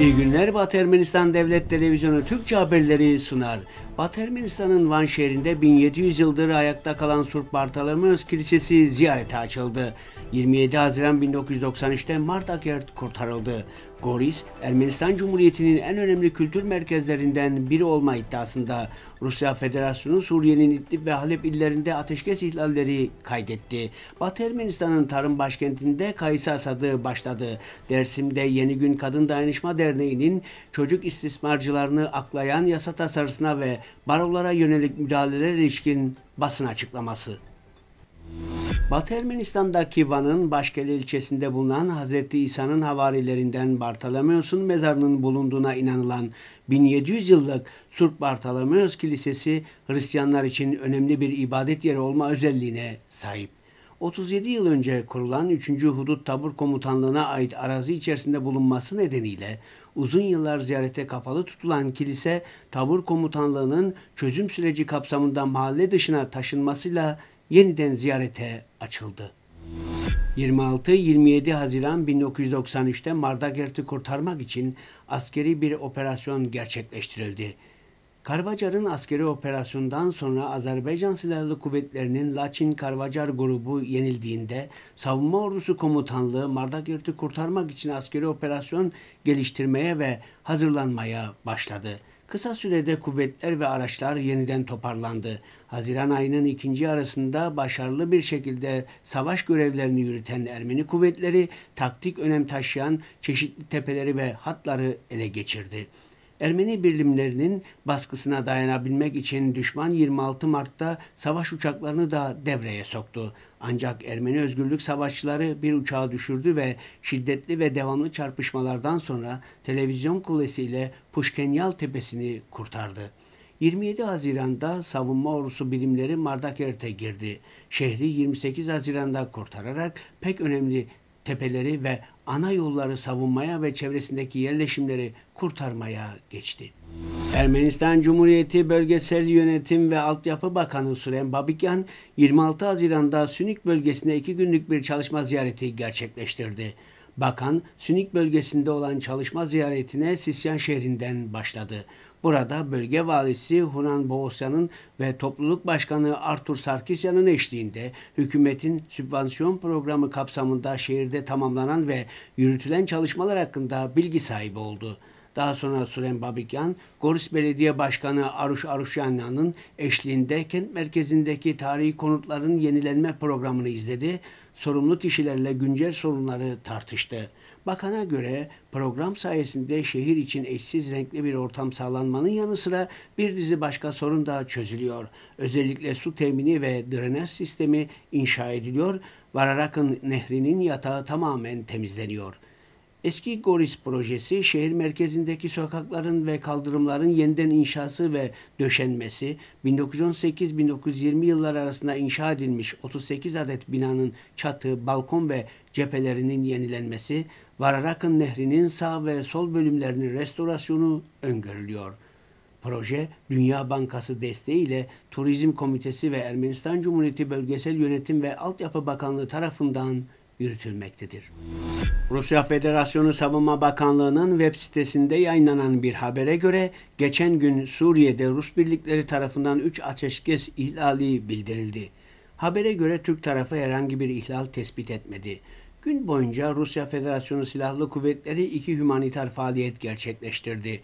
İyi günler Batı Ermenistan Devlet Televizyonu Türkçe haberleri sunar. Batı Ermenistan'ın Van şehrinde 1700 yıldır ayakta kalan Surp Bartolomeus Kilisesi ziyarete açıldı. 27 Haziran 1993'te Mart Akert kurtarıldı. Goris, Ermenistan Cumhuriyeti'nin en önemli kültür merkezlerinden biri olma iddiasında Rusya Federasyonu Suriye'nin İdlib ve Halep illerinde ateşkes ihlalleri kaydetti. Batı Ermenistan'ın tarım başkentinde Kayısı asadı başladı. Dersim'de Yeni Gün Kadın Dayanışma Derneği'nin çocuk istismarcılarını aklayan yasa tasarısına ve barolara yönelik müdahaleler ilişkin basın açıklaması. Batı Ermenistan'daki Van'ın Başkeli ilçesinde bulunan Hz. İsa'nın havarilerinden Bartolomeos'un mezarının bulunduğuna inanılan 1700 yıllık Surp Bartolomeos Kilisesi Hristiyanlar için önemli bir ibadet yeri olma özelliğine sahip. 37 yıl önce kurulan 3. Hudut Tabur Komutanlığı'na ait arazi içerisinde bulunması nedeniyle uzun yıllar ziyarete kapalı tutulan kilise Tabur Komutanlığı'nın çözüm süreci kapsamında mahalle dışına taşınmasıyla yeniden ziyarete açıldı. 26-27 Haziran 1993'te Mardagert'i kurtarmak için askeri bir operasyon gerçekleştirildi. Karvacar'ın askeri operasyondan sonra Azerbaycan Silahlı Kuvvetleri'nin Laçin Karvacar grubu yenildiğinde Savunma Ordusu Komutanlığı Mardagert'i kurtarmak için askeri operasyon geliştirmeye ve hazırlanmaya başladı. Kısa sürede kuvvetler ve araçlar yeniden toparlandı. Haziran ayının ikinci arasında başarılı bir şekilde savaş görevlerini yürüten Ermeni kuvvetleri taktik önem taşıyan çeşitli tepeleri ve hatları ele geçirdi. Ermeni birimlerinin baskısına dayanabilmek için düşman 26 Mart'ta savaş uçaklarını da devreye soktu. Ancak Ermeni özgürlük savaşçıları bir uçağı düşürdü ve şiddetli ve devamlı çarpışmalardan sonra televizyon kulesiyle Puşkenyal Tepesi'ni kurtardı. 27 Haziran'da savunma ordusu birimleri Mardakert'e girdi. Şehri 28 Haziran'da kurtararak pek önemli tepeleri ve ana yolları savunmaya ve çevresindeki yerleşimleri kurtarmaya geçti. Ermenistan Cumhuriyeti Bölgesel Yönetim ve Altyapı Bakanı Süren Babikyan 26 Haziran'da Sünik bölgesine iki günlük bir çalışma ziyareti gerçekleştirdi. Bakan Sünik bölgesinde olan çalışma ziyaretine Sisyan şehrinden başladı. Burada bölge valisi Hunan Boğosyan'ın ve topluluk başkanı Artur Sarkisyan'ın eşliğinde hükümetin sübvansiyon programı kapsamında şehirde tamamlanan ve yürütülen çalışmalar hakkında bilgi sahibi oldu. Daha sonra Süleyman Babikyan, Goris Belediye Başkanı Aruş Aruşyanyan'ın eşliğinde kent merkezindeki tarihi konutların yenilenme programını izledi. Sorumlu kişilerle güncel sorunları tartıştı. Bakana göre program sayesinde şehir için eşsiz renkli bir ortam sağlanmanın yanı sıra bir dizi başka sorun da çözülüyor. Özellikle su temini ve drenaj sistemi inşa ediliyor. Vararak'ın nehrinin yatağı tamamen temizleniyor.'' Eski Goris projesi şehir merkezindeki sokakların ve kaldırımların yeniden inşası ve döşenmesi, 1918-1920 yıllar arasında inşa edilmiş 38 adet binanın çatı, balkon ve cephelerinin yenilenmesi, Vararakın Nehri'nin sağ ve sol bölümlerinin restorasyonu öngörülüyor. Proje, Dünya Bankası desteğiyle Turizm Komitesi ve Ermenistan Cumhuriyeti Bölgesel Yönetim ve Altyapı Bakanlığı tarafından yürütülmektedir. Rusya Federasyonu Savunma Bakanlığı'nın web sitesinde yayınlanan bir habere göre geçen gün Suriye'de Rus birlikleri tarafından 3 ateşkes ihlali bildirildi. Habere göre Türk tarafı herhangi bir ihlal tespit etmedi. Gün boyunca Rusya Federasyonu Silahlı Kuvvetleri iki humanitar faaliyet gerçekleştirdi.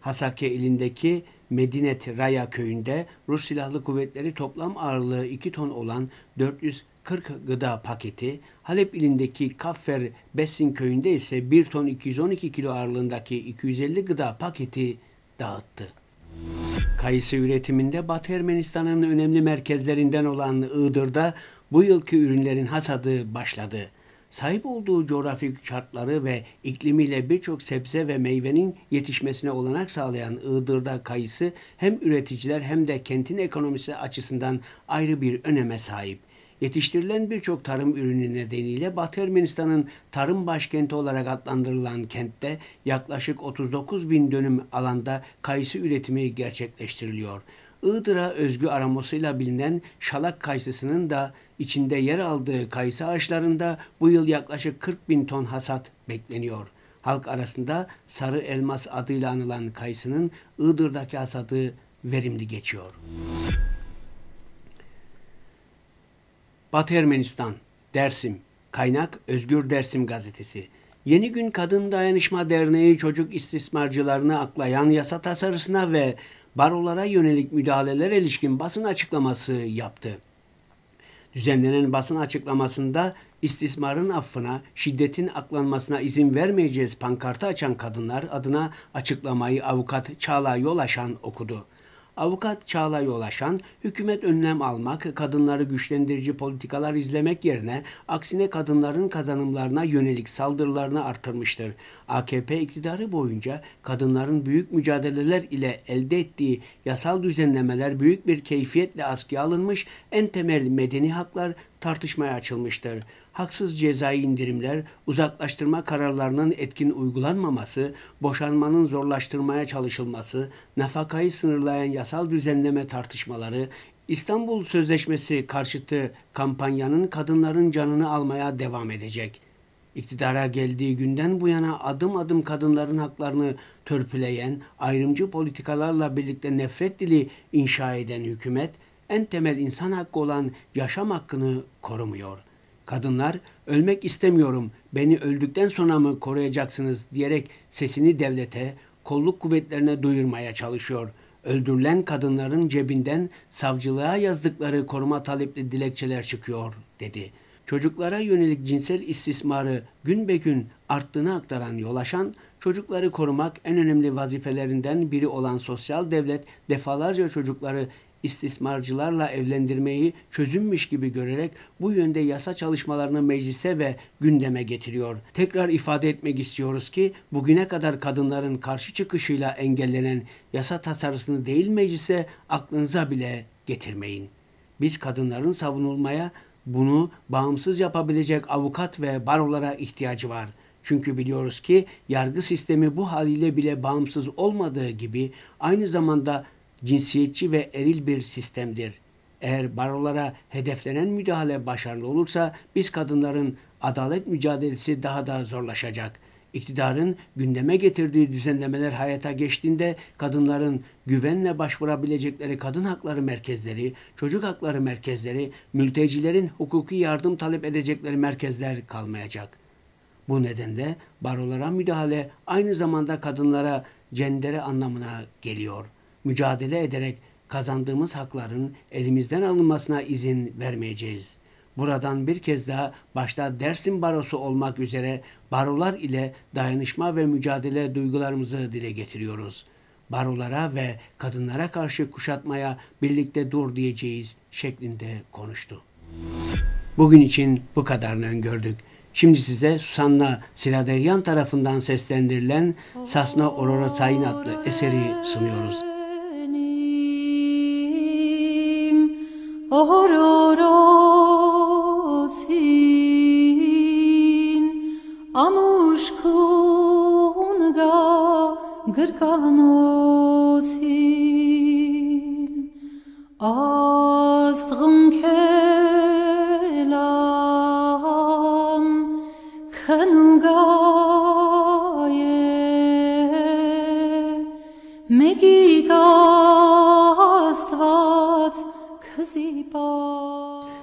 Hasake ilindeki Medinet Raya köyünde Rus Silahlı Kuvvetleri toplam ağırlığı 2 ton olan 400 40 gıda paketi, Halep ilindeki Kaffer Besin köyünde ise 1 ton 212 kilo ağırlığındaki 250 gıda paketi dağıttı. Kayısı üretiminde Batı Ermenistan'ın önemli merkezlerinden olan Iğdır'da bu yılki ürünlerin hasadı başladı. Sahip olduğu coğrafik şartları ve iklimiyle birçok sebze ve meyvenin yetişmesine olanak sağlayan Iğdır'da kayısı hem üreticiler hem de kentin ekonomisi açısından ayrı bir öneme sahip. Yetiştirilen birçok tarım ürünü nedeniyle Batı Ermenistan'ın tarım başkenti olarak adlandırılan kentte yaklaşık 39 bin dönüm alanda kayısı üretimi gerçekleştiriliyor. Iğdır'a özgü aramasıyla bilinen şalak kayısısının da içinde yer aldığı kayısı ağaçlarında bu yıl yaklaşık 40 bin ton hasat bekleniyor. Halk arasında sarı elmas adıyla anılan kayısının Iğdır'daki hasadı verimli geçiyor. Müzik Batı Ermenistan, Dersim, Kaynak Özgür Dersim Gazetesi. Yeni Gün Kadın Dayanışma Derneği çocuk istismarcılarını aklayan yasa tasarısına ve barolara yönelik müdahaleler ilişkin basın açıklaması yaptı. Düzenlenen basın açıklamasında istismarın affına, şiddetin aklanmasına izin vermeyeceğiz pankartı açan kadınlar adına açıklamayı avukat Çağla Yolaşan okudu. Avukat Çağlay Ulaşan, hükümet önlem almak, kadınları güçlendirici politikalar izlemek yerine aksine kadınların kazanımlarına yönelik saldırılarını artırmıştır. AKP iktidarı boyunca kadınların büyük mücadeleler ile elde ettiği yasal düzenlemeler büyük bir keyfiyetle askıya alınmış, en temel medeni haklar tartışmaya açılmıştır. Haksız cezai indirimler, uzaklaştırma kararlarının etkin uygulanmaması, boşanmanın zorlaştırmaya çalışılması, nafakayı sınırlayan yasal düzenleme tartışmaları, İstanbul Sözleşmesi karşıtı kampanyanın kadınların canını almaya devam edecek. İktidara geldiği günden bu yana adım adım kadınların haklarını törpüleyen, ayrımcı politikalarla birlikte nefret dili inşa eden hükümet, en temel insan hakkı olan yaşam hakkını korumuyor. Kadınlar ölmek istemiyorum, beni öldükten sonra mı koruyacaksınız diyerek sesini devlete, kolluk kuvvetlerine duyurmaya çalışıyor. Öldürülen kadınların cebinden savcılığa yazdıkları koruma talepli dilekçeler çıkıyor, dedi. Çocuklara yönelik cinsel istismarı gün be gün arttığını aktaran Yolaşan, çocukları korumak en önemli vazifelerinden biri olan sosyal devlet defalarca çocukları istismarcılarla evlendirmeyi çözünmüş gibi görerek bu yönde yasa çalışmalarını meclise ve gündeme getiriyor. Tekrar ifade etmek istiyoruz ki bugüne kadar kadınların karşı çıkışıyla engellenen yasa tasarısını değil meclise aklınıza bile getirmeyin. Biz kadınların savunulmaya bunu bağımsız yapabilecek avukat ve barolara ihtiyacı var. Çünkü biliyoruz ki yargı sistemi bu haliyle bile bağımsız olmadığı gibi aynı zamanda cinsiyetçi ve eril bir sistemdir. Eğer barolara hedeflenen müdahale başarılı olursa biz kadınların adalet mücadelesi daha da zorlaşacak. İktidarın gündeme getirdiği düzenlemeler hayata geçtiğinde kadınların güvenle başvurabilecekleri kadın hakları merkezleri, çocuk hakları merkezleri, mültecilerin hukuki yardım talep edecekleri merkezler kalmayacak. Bu nedenle barolara müdahale aynı zamanda kadınlara cendere anlamına geliyor.'' mücadele ederek kazandığımız hakların elimizden alınmasına izin vermeyeceğiz. Buradan bir kez daha başta Dersim Barosu olmak üzere barolar ile dayanışma ve mücadele duygularımızı dile getiriyoruz. Barolara ve kadınlara karşı kuşatmaya birlikte dur diyeceğiz şeklinde konuştu. Bugün için bu kadarını öngördük. Şimdi size Susanna Siladeryan tarafından seslendirilen Sasna Aurora Tayin adlı eseri sunuyoruz. անուշ քուն գա գրկանոցին աստղունքելամ քնուգա Մեկի կաստված քզի բա